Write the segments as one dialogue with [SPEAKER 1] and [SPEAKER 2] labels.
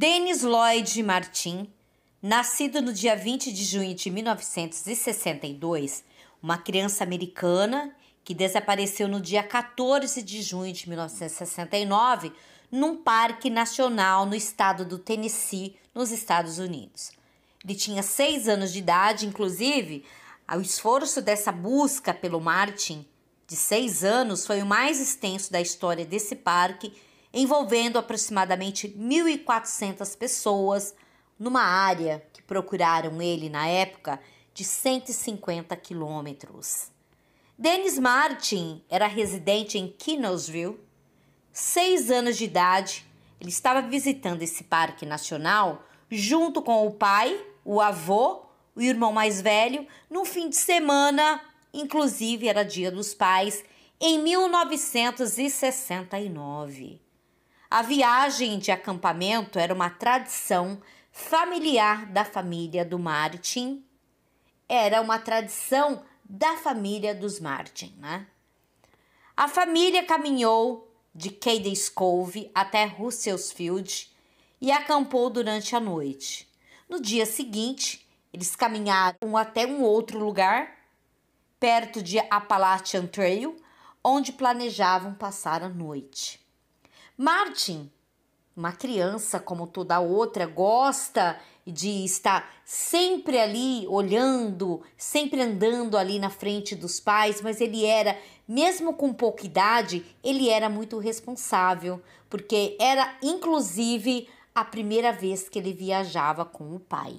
[SPEAKER 1] Denis Lloyd Martin, nascido no dia 20 de junho de 1962, uma criança americana que desapareceu no dia 14 de junho de 1969 num parque nacional no estado do Tennessee, nos Estados Unidos. Ele tinha seis anos de idade, inclusive, o esforço dessa busca pelo Martin de seis anos foi o mais extenso da história desse parque envolvendo aproximadamente 1.400 pessoas numa área que procuraram ele na época de 150 quilômetros. Dennis Martin era residente em Kinosville. Seis anos de idade, ele estava visitando esse parque nacional junto com o pai, o avô, o irmão mais velho, num fim de semana, inclusive era dia dos pais, em 1969. A viagem de acampamento era uma tradição familiar da família do Martin. Era uma tradição da família dos Martin, né? A família caminhou de Cady Cove até Russell's Field e acampou durante a noite. No dia seguinte, eles caminharam até um outro lugar, perto de Appalachian Trail, onde planejavam passar a noite. Martin, uma criança como toda outra, gosta de estar sempre ali olhando, sempre andando ali na frente dos pais, mas ele era, mesmo com pouca idade, ele era muito responsável, porque era inclusive a primeira vez que ele viajava com o pai.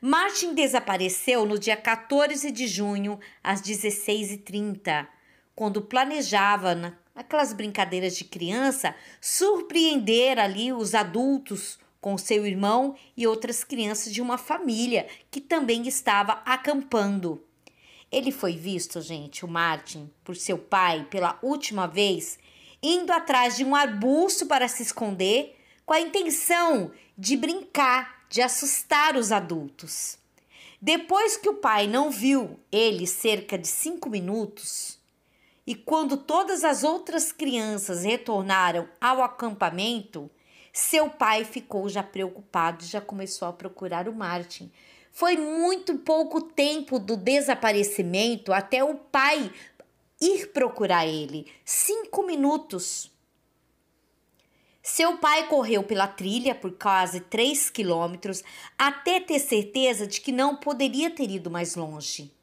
[SPEAKER 1] Martin desapareceu no dia 14 de junho, às 16h30, quando planejava aquelas brincadeiras de criança, surpreender ali os adultos com seu irmão e outras crianças de uma família que também estava acampando. Ele foi visto, gente, o Martin, por seu pai pela última vez, indo atrás de um arbusto para se esconder, com a intenção de brincar, de assustar os adultos. Depois que o pai não viu ele cerca de cinco minutos, e quando todas as outras crianças retornaram ao acampamento, seu pai ficou já preocupado e já começou a procurar o Martin. Foi muito pouco tempo do desaparecimento até o pai ir procurar ele cinco minutos. Seu pai correu pela trilha por quase três quilômetros até ter certeza de que não poderia ter ido mais longe.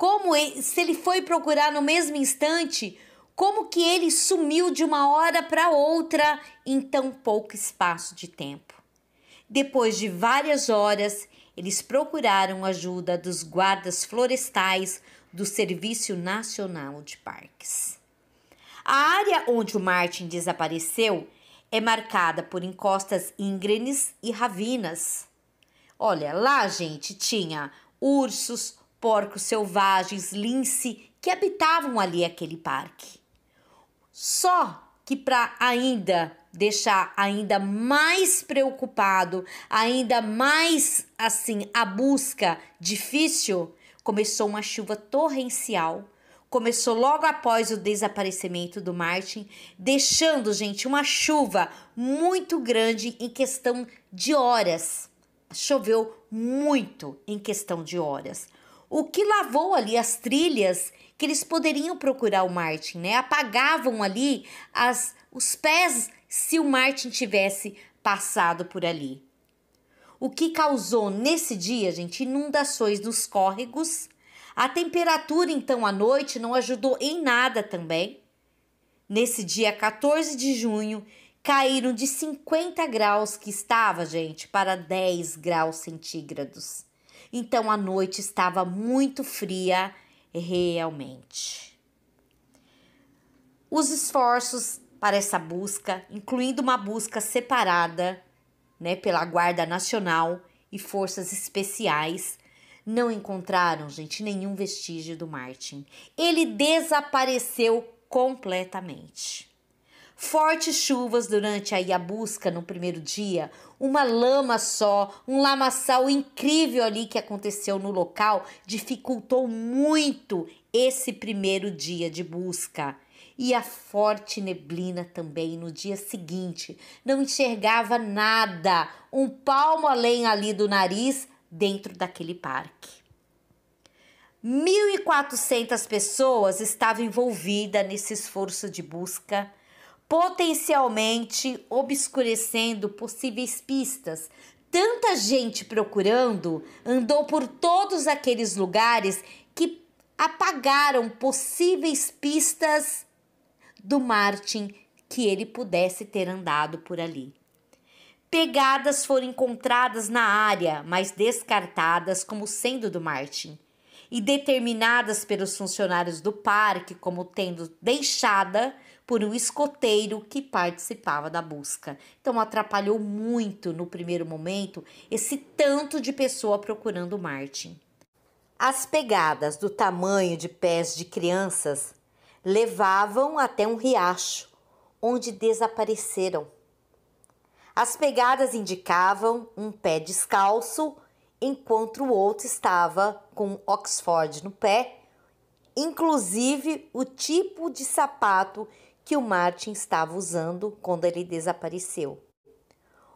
[SPEAKER 1] Como ele, se ele foi procurar no mesmo instante, como que ele sumiu de uma hora para outra em tão pouco espaço de tempo? Depois de várias horas, eles procuraram ajuda dos guardas florestais do Serviço Nacional de Parques. A área onde o Martin desapareceu é marcada por encostas íngremes e ravinas. Olha, lá, gente, tinha ursos, porcos selvagens, lince que habitavam ali aquele parque. Só que para ainda deixar ainda mais preocupado, ainda mais assim a busca difícil, começou uma chuva torrencial. Começou logo após o desaparecimento do Martin, deixando, gente, uma chuva muito grande em questão de horas. Choveu muito em questão de horas o que lavou ali as trilhas que eles poderiam procurar o Martin, né? Apagavam ali as, os pés se o Martin tivesse passado por ali. O que causou nesse dia, gente, inundações nos córregos. A temperatura, então, à noite não ajudou em nada também. Nesse dia 14 de junho, caíram de 50 graus que estava, gente, para 10 graus centígrados. Então a noite estava muito fria realmente. Os esforços para essa busca, incluindo uma busca separada, né, pela Guarda Nacional e forças especiais, não encontraram, gente, nenhum vestígio do Martin. Ele desapareceu completamente. Fortes chuvas durante a busca no primeiro dia, uma lama só, um lamaçal incrível ali que aconteceu no local, dificultou muito esse primeiro dia de busca. E a forte neblina também no dia seguinte. Não enxergava nada, um palmo além ali do nariz, dentro daquele parque. 1.400 pessoas estavam envolvidas nesse esforço de busca potencialmente obscurecendo possíveis pistas. Tanta gente procurando andou por todos aqueles lugares que apagaram possíveis pistas do Martin que ele pudesse ter andado por ali. Pegadas foram encontradas na área, mas descartadas como sendo do Martin e determinadas pelos funcionários do parque como tendo deixada por um escoteiro que participava da busca. Então atrapalhou muito no primeiro momento esse tanto de pessoa procurando Martin. As pegadas do tamanho de pés de crianças levavam até um riacho, onde desapareceram. As pegadas indicavam um pé descalço, enquanto o outro estava com Oxford no pé, inclusive o tipo de sapato que o Martin estava usando quando ele desapareceu.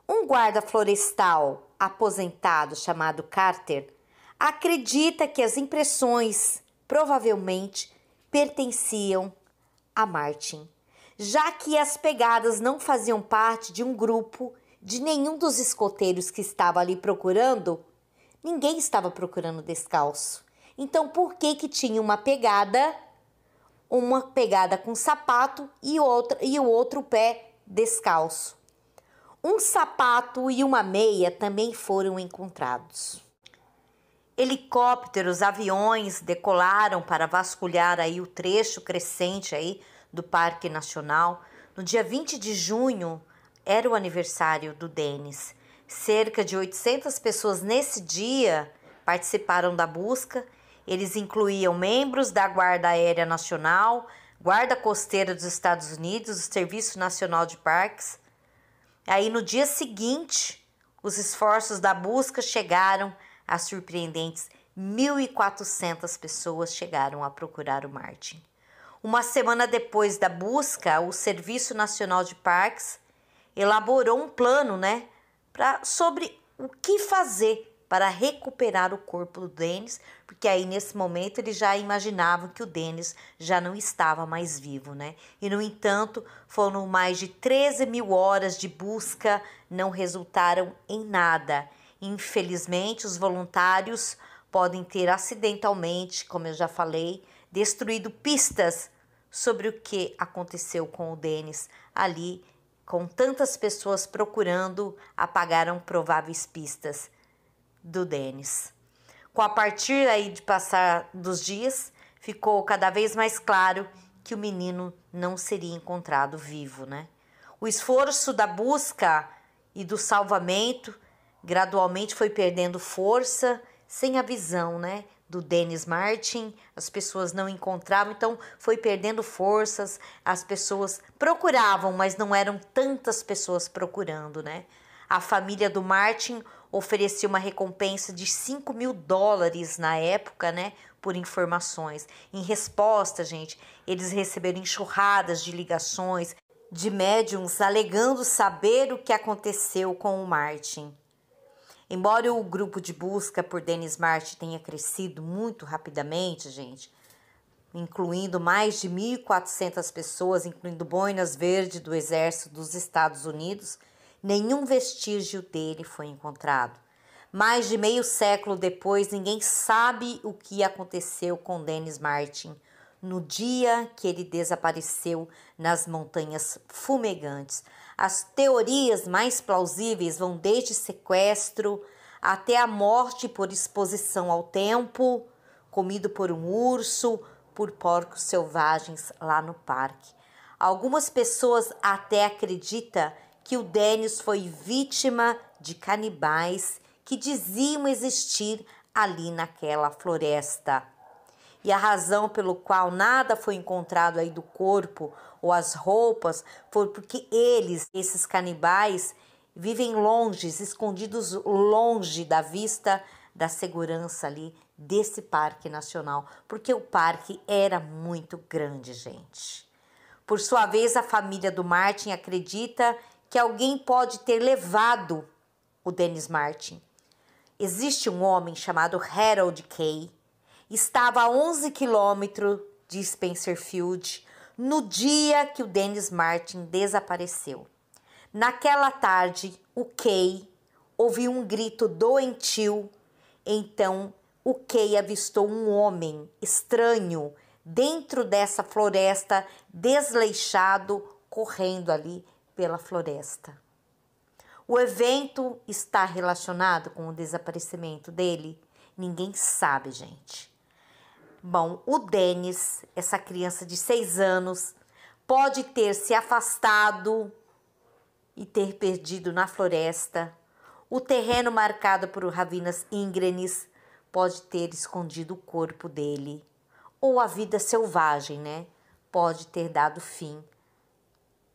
[SPEAKER 1] Um guarda florestal aposentado chamado Carter acredita que as impressões provavelmente pertenciam a Martin, já que as pegadas não faziam parte de um grupo de nenhum dos escoteiros que estava ali procurando. Ninguém estava procurando descalço. Então, por que que tinha uma pegada uma pegada com sapato e, outra, e o outro pé descalço. Um sapato e uma meia também foram encontrados. Helicópteros, aviões decolaram para vasculhar aí o trecho crescente aí do Parque Nacional. No dia 20 de junho era o aniversário do Denis. Cerca de 800 pessoas nesse dia participaram da busca eles incluíam membros da Guarda Aérea Nacional, Guarda Costeira dos Estados Unidos, o Serviço Nacional de Parques. Aí no dia seguinte, os esforços da busca chegaram a surpreendentes 1.400 pessoas chegaram a procurar o Martin. Uma semana depois da busca, o Serviço Nacional de Parques elaborou um plano, né, pra, sobre o que fazer para recuperar o corpo do Denis, porque aí nesse momento eles já imaginavam que o Denis já não estava mais vivo, né? E no entanto, foram mais de 13 mil horas de busca, não resultaram em nada. Infelizmente, os voluntários podem ter acidentalmente, como eu já falei, destruído pistas sobre o que aconteceu com o Denis ali com tantas pessoas procurando, apagaram prováveis pistas do Denis. Com a partir aí de passar dos dias, ficou cada vez mais claro que o menino não seria encontrado vivo, né? O esforço da busca e do salvamento gradualmente foi perdendo força, sem a visão, né? Do Denis Martin, as pessoas não encontravam, então foi perdendo forças, as pessoas procuravam, mas não eram tantas pessoas procurando, né? A família do Martin oferecia uma recompensa de 5 mil dólares na época, né? Por informações. Em resposta, gente, eles receberam enxurradas de ligações de médiums alegando saber o que aconteceu com o Martin. Embora o grupo de busca por Dennis Martin tenha crescido muito rapidamente, gente, incluindo mais de 1.400 pessoas, incluindo boinas verdes do Exército dos Estados Unidos, nenhum vestígio dele foi encontrado. Mais de meio século depois, ninguém sabe o que aconteceu com Dennis Martin no dia que ele desapareceu nas montanhas fumegantes. As teorias mais plausíveis vão desde sequestro até a morte por exposição ao tempo, comido por um urso, por porcos selvagens lá no parque. Algumas pessoas até acreditam que o Denis foi vítima de canibais que diziam existir ali naquela floresta. E a razão pelo qual nada foi encontrado aí do corpo ou as roupas foi porque eles, esses canibais, vivem longe, escondidos longe da vista da segurança ali desse parque nacional, porque o parque era muito grande, gente. Por sua vez, a família do Martin acredita que alguém pode ter levado o Dennis Martin. Existe um homem chamado Harold Kay, estava a 11 quilômetros de Spencer Field no dia que o Dennis Martin desapareceu. Naquela tarde, o Kay ouviu um grito doentio, então o Kay avistou um homem estranho dentro dessa floresta, desleixado, correndo ali pela floresta. O evento está relacionado com o desaparecimento dele? Ninguém sabe, gente. Bom, o Denis, essa criança de seis anos, pode ter se afastado e ter perdido na floresta. O terreno marcado por ravinas íngremes pode ter escondido o corpo dele. Ou a vida selvagem, né? Pode ter dado fim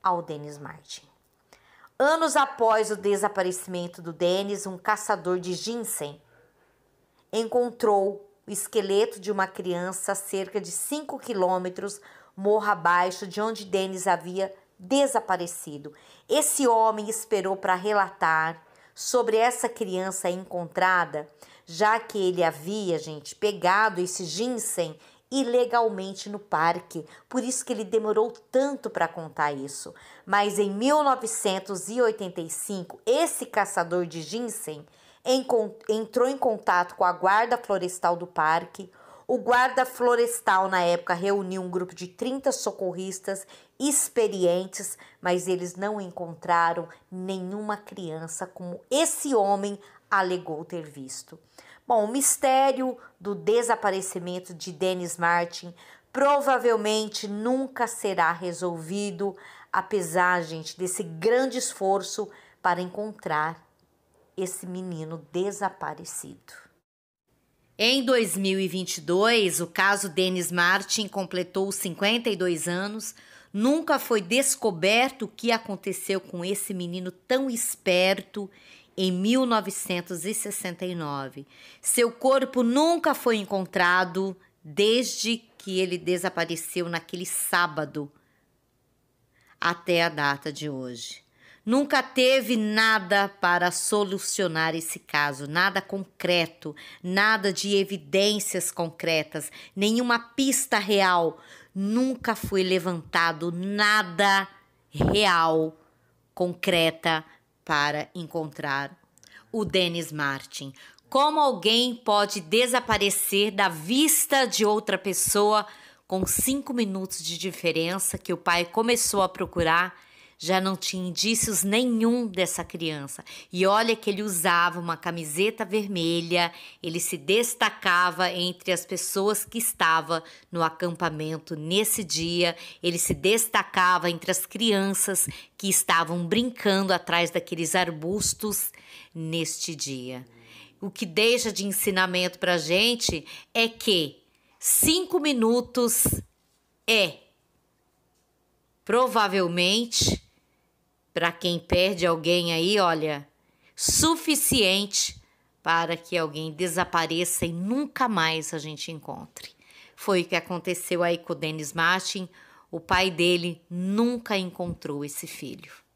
[SPEAKER 1] ao Denis Martin. Anos após o desaparecimento do Denis, um caçador de ginseng encontrou o esqueleto de uma criança a cerca de 5 quilômetros morra abaixo de onde Denis havia desaparecido. Esse homem esperou para relatar sobre essa criança encontrada, já que ele havia, gente, pegado esse ginseng ilegalmente no parque. Por isso que ele demorou tanto para contar isso. Mas em 1985, esse caçador de ginseng entrou em contato com a guarda florestal do parque. O guarda florestal na época reuniu um grupo de 30 socorristas experientes, mas eles não encontraram nenhuma criança como esse homem alegou ter visto. Bom, o mistério do desaparecimento de Dennis Martin provavelmente nunca será resolvido, apesar, gente, desse grande esforço para encontrar esse menino desaparecido. Em 2022, o caso Dennis Martin completou 52 anos, Nunca foi descoberto o que aconteceu com esse menino tão esperto em 1969. Seu corpo nunca foi encontrado desde que ele desapareceu naquele sábado até a data de hoje. Nunca teve nada para solucionar esse caso, nada concreto, nada de evidências concretas, nenhuma pista real nunca foi levantado nada real, concreta para encontrar o Denis Martin. Como alguém pode desaparecer da vista de outra pessoa com cinco minutos de diferença que o pai começou a procurar já não tinha indícios nenhum dessa criança. E olha que ele usava uma camiseta vermelha, ele se destacava entre as pessoas que estava no acampamento nesse dia, ele se destacava entre as crianças que estavam brincando atrás daqueles arbustos neste dia. O que deixa de ensinamento para a gente é que cinco minutos é provavelmente para quem perde alguém aí, olha, suficiente para que alguém desapareça e nunca mais a gente encontre. Foi o que aconteceu aí com o Denis Martin. O pai dele nunca encontrou esse filho.